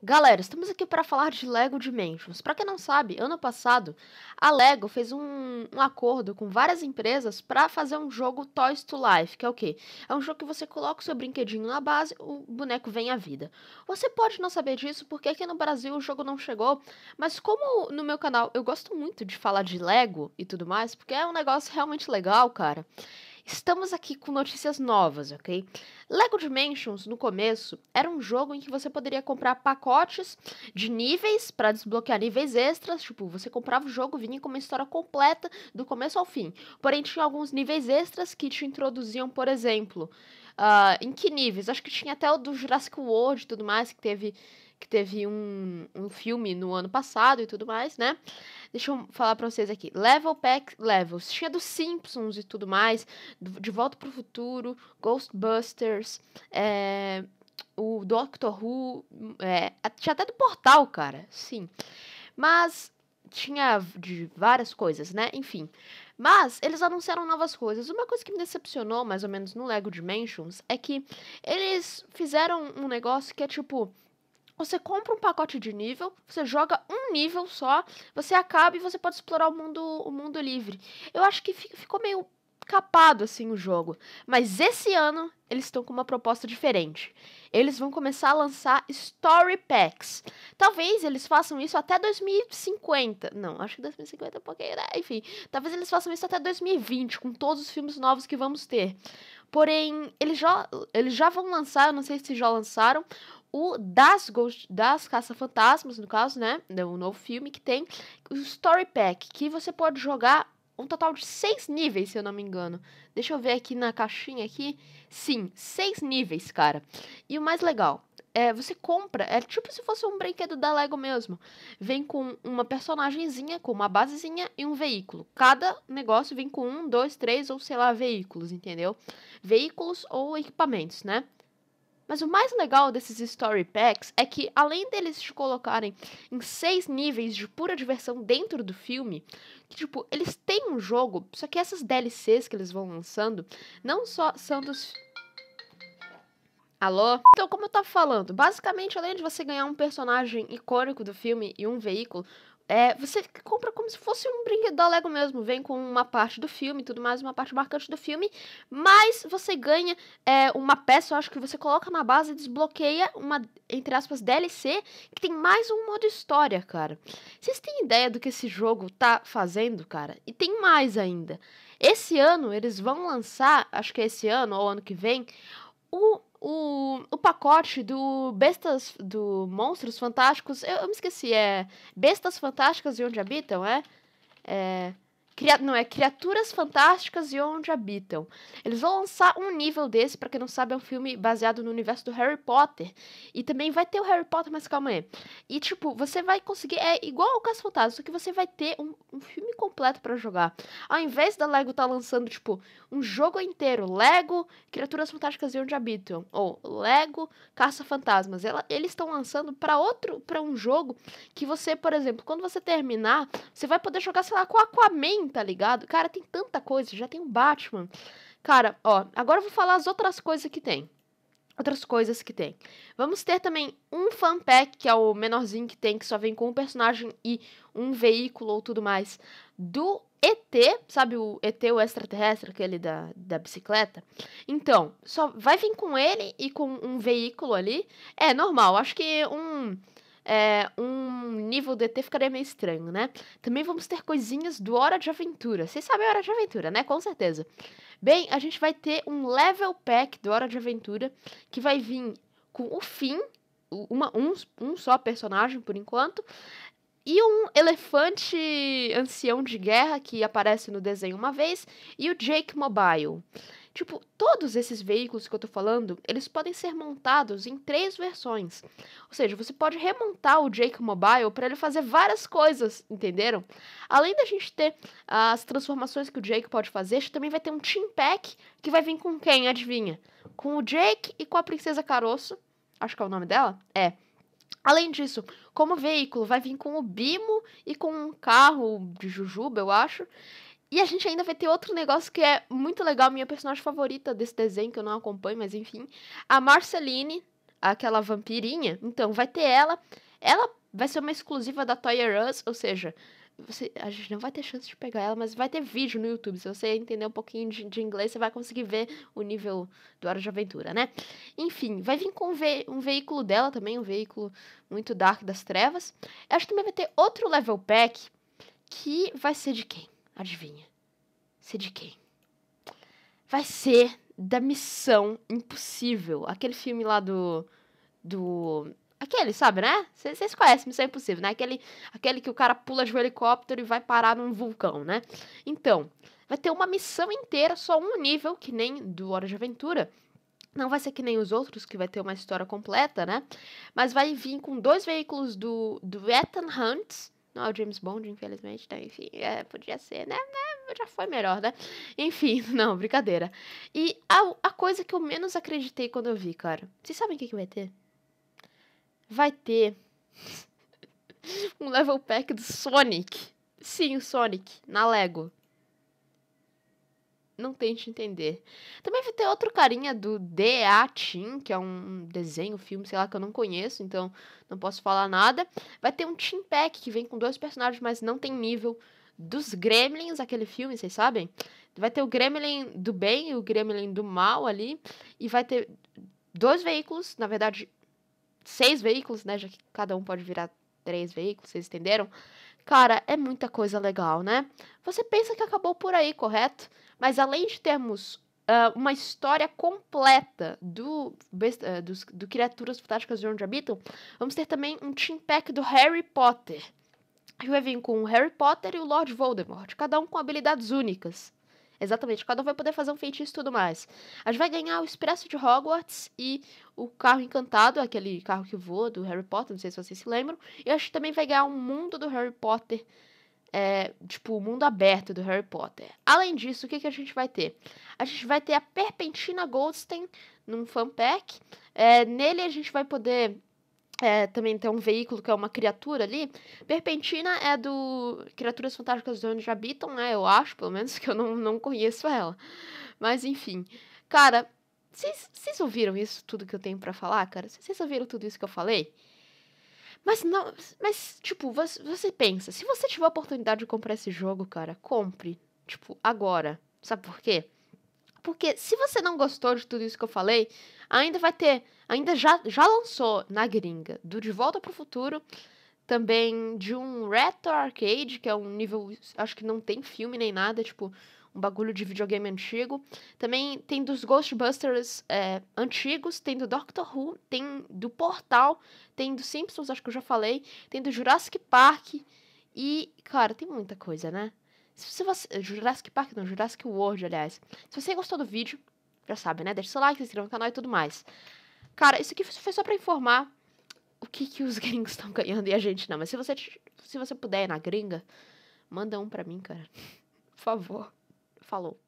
Galera, estamos aqui para falar de Lego Dimensions. Para quem não sabe, ano passado a Lego fez um, um acordo com várias empresas para fazer um jogo Toys to Life, que é o quê? É um jogo que você coloca o seu brinquedinho na base, o boneco vem à vida. Você pode não saber disso porque aqui no Brasil o jogo não chegou, mas como no meu canal eu gosto muito de falar de Lego e tudo mais, porque é um negócio realmente legal, cara. Estamos aqui com notícias novas, ok? Lego Dimensions, no começo, era um jogo em que você poderia comprar pacotes de níveis para desbloquear níveis extras. Tipo, você comprava o jogo, vinha com uma história completa do começo ao fim. Porém, tinha alguns níveis extras que te introduziam, por exemplo, uh, em que níveis? Acho que tinha até o do Jurassic World e tudo mais, que teve que teve um, um filme no ano passado e tudo mais, né? Deixa eu falar pra vocês aqui. Level Pack Levels. Tinha dos Simpsons e tudo mais. De Volta pro Futuro, Ghostbusters, é, o Doctor Who. É, tinha até do Portal, cara. Sim. Mas tinha de várias coisas, né? Enfim. Mas eles anunciaram novas coisas. Uma coisa que me decepcionou, mais ou menos, no Lego Dimensions é que eles fizeram um negócio que é tipo você compra um pacote de nível, você joga um nível só, você acaba e você pode explorar o mundo, o mundo livre. Eu acho que ficou meio capado assim o jogo. Mas esse ano eles estão com uma proposta diferente. Eles vão começar a lançar story packs. Talvez eles façam isso até 2050. Não, acho que 2050 é um pouquinho, né? enfim. Talvez eles façam isso até 2020 com todos os filmes novos que vamos ter. Porém, eles já, eles já vão lançar, eu não sei se já lançaram, o das, Ghost, das Caça-Fantasmas, no caso, né, né? O novo filme que tem o Story Pack, que você pode jogar um total de seis níveis, se eu não me engano. Deixa eu ver aqui na caixinha aqui. Sim, seis níveis, cara. E o mais legal, é, você compra, é tipo se fosse um brinquedo da Lego mesmo. Vem com uma personagemzinha, com uma basezinha e um veículo. Cada negócio vem com um, dois, três ou sei lá, veículos, entendeu? Veículos ou equipamentos, né? Mas o mais legal desses story packs é que, além deles te colocarem em seis níveis de pura diversão dentro do filme, que, tipo, eles têm um jogo, só que essas DLCs que eles vão lançando não só são dos. Alô? Então, como eu tava falando, basicamente, além de você ganhar um personagem icônico do filme e um veículo, é, você compra como se fosse um brinquedo da Lego mesmo. Vem com uma parte do filme tudo mais, uma parte marcante do filme. Mas você ganha é, uma peça, eu acho que você coloca na base e desbloqueia uma, entre aspas, DLC, que tem mais um modo história, cara. Vocês têm ideia do que esse jogo tá fazendo, cara? E tem mais ainda. Esse ano, eles vão lançar, acho que é esse ano ou ano que vem, o o, o pacote do Bestas. do Monstros Fantásticos. Eu, eu me esqueci, é. Bestas Fantásticas e Onde Habitam, é? É. Cria... Não, é Criaturas Fantásticas e Onde Habitam. Eles vão lançar um nível desse, para quem não sabe, é um filme baseado no universo do Harry Potter. E também vai ter o Harry Potter, mas calma aí. E, tipo, você vai conseguir. É igual ao Caso Fantasmas só que você vai ter um, um filme completo para jogar. Ao invés da Lego tá lançando, tipo, um jogo inteiro: Lego, Criaturas Fantásticas e Onde Habitam. Ou Lego, Caça Fantasmas. Ela... Eles estão lançando para outro. para um jogo que você, por exemplo, quando você terminar, você vai poder jogar, sei lá, com Aquaman tá ligado? Cara, tem tanta coisa, já tem um Batman. Cara, ó, agora eu vou falar as outras coisas que tem. Outras coisas que tem. Vamos ter também um fanpack, que é o menorzinho que tem, que só vem com um personagem e um veículo ou tudo mais, do ET, sabe o ET, o extraterrestre, aquele da, da bicicleta? Então, só vai vir com ele e com um veículo ali. É normal, acho que um é, um nível do ET ficaria meio estranho, né? Também vamos ter coisinhas do Hora de Aventura. Vocês sabem Hora de Aventura, né? Com certeza. Bem, a gente vai ter um level pack do Hora de Aventura que vai vir com o fim, uma, um, um só personagem por enquanto, e um elefante ancião de guerra que aparece no desenho uma vez, e o Jake Mobile. Tipo, todos esses veículos que eu tô falando, eles podem ser montados em três versões. Ou seja, você pode remontar o Jake Mobile para ele fazer várias coisas, entenderam? Além da gente ter as transformações que o Jake pode fazer, a gente também vai ter um Team Pack que vai vir com quem, adivinha? Com o Jake e com a Princesa Caroço. Acho que é o nome dela? É. Além disso, como veículo, vai vir com o Bimo e com um carro de Jujuba, eu acho. E a gente ainda vai ter outro negócio que é muito legal, minha personagem favorita desse desenho, que eu não acompanho, mas enfim. A Marceline, aquela vampirinha. Então, vai ter ela. Ela vai ser uma exclusiva da Toy R Us, ou seja, você, a gente não vai ter chance de pegar ela, mas vai ter vídeo no YouTube. Se você entender um pouquinho de, de inglês, você vai conseguir ver o nível do Hora de Aventura, né? Enfim, vai vir com um, ve um veículo dela também, um veículo muito dark das trevas. Eu acho que também vai ter outro level pack, que vai ser de quem? Adivinha? Ser de quem? Vai ser da Missão Impossível. Aquele filme lá do. Do. Aquele, sabe, né? Vocês conhecem Missão Impossível, né? Aquele, aquele que o cara pula de um helicóptero e vai parar num vulcão, né? Então, vai ter uma missão inteira, só um nível, que nem do Hora de Aventura. Não vai ser que nem os outros, que vai ter uma história completa, né? Mas vai vir com dois veículos do, do Ethan Hunt, não é o James Bond, infelizmente, então, enfim, é, podia ser, né? né? Já foi melhor, né? Enfim, não, brincadeira. E a, a coisa que eu menos acreditei quando eu vi, cara. Vocês sabem o que, que vai ter? Vai ter um level pack do Sonic. Sim, o Sonic, na Lego não tente entender. Também vai ter outro carinha do D.A. Team que é um desenho, filme, sei lá, que eu não conheço, então não posso falar nada. Vai ter um Team Pack, que vem com dois personagens, mas não tem nível. Dos Gremlins, aquele filme, vocês sabem? Vai ter o Gremlin do bem e o Gremlin do mal ali. E vai ter dois veículos, na verdade, seis veículos, né? Já que cada um pode virar três veículos, vocês entenderam? Cara, é muita coisa legal, né? Você pensa que acabou por aí, correto? Mas além de termos uh, uma história completa do, uh, dos, do Criaturas Fantásticas de Onde Habitam, vamos ter também um team pack do Harry Potter. Que vai vir com o Harry Potter e o Lord Voldemort, cada um com habilidades únicas. Exatamente, cada um vai poder fazer um feitiço e tudo mais. A gente vai ganhar o Expresso de Hogwarts e o Carro Encantado, aquele carro que voa do Harry Potter, não sei se vocês se lembram. E a gente também vai ganhar o mundo do Harry Potter é, tipo, o mundo aberto do Harry Potter. Além disso, o que, que a gente vai ter? A gente vai ter a Perpentina Goldstein num fanpack. É, nele a gente vai poder é, também ter um veículo que é uma criatura ali. Perpentina é do Criaturas Fantásticas de Onde Habitam, né? Eu acho, pelo menos, que eu não, não conheço ela. Mas, enfim. Cara, vocês ouviram isso tudo que eu tenho para falar, cara? Vocês ouviram tudo isso que eu falei? Mas não, mas tipo, você pensa, se você tiver a oportunidade de comprar esse jogo, cara, compre, tipo, agora. Sabe por quê? Porque se você não gostou de tudo isso que eu falei, ainda vai ter, ainda já, já lançou na gringa, do De Volta para o Futuro, também de um Retro Arcade, que é um nível, acho que não tem filme nem nada, tipo, um bagulho de videogame antigo. Também tem dos Ghostbusters é, antigos, tem do Doctor Who, tem do Portal, tem do Simpsons, acho que eu já falei, tem do Jurassic Park. E, cara, tem muita coisa, né? Se você. Jurassic Park, não, Jurassic World, aliás. Se você gostou do vídeo, já sabe, né? Deixa seu like, se inscreva no canal e tudo mais. Cara, isso aqui foi só pra informar o que, que os gringos estão ganhando e a gente não. Mas se você, se você puder na gringa, manda um pra mim, cara. Por favor falou.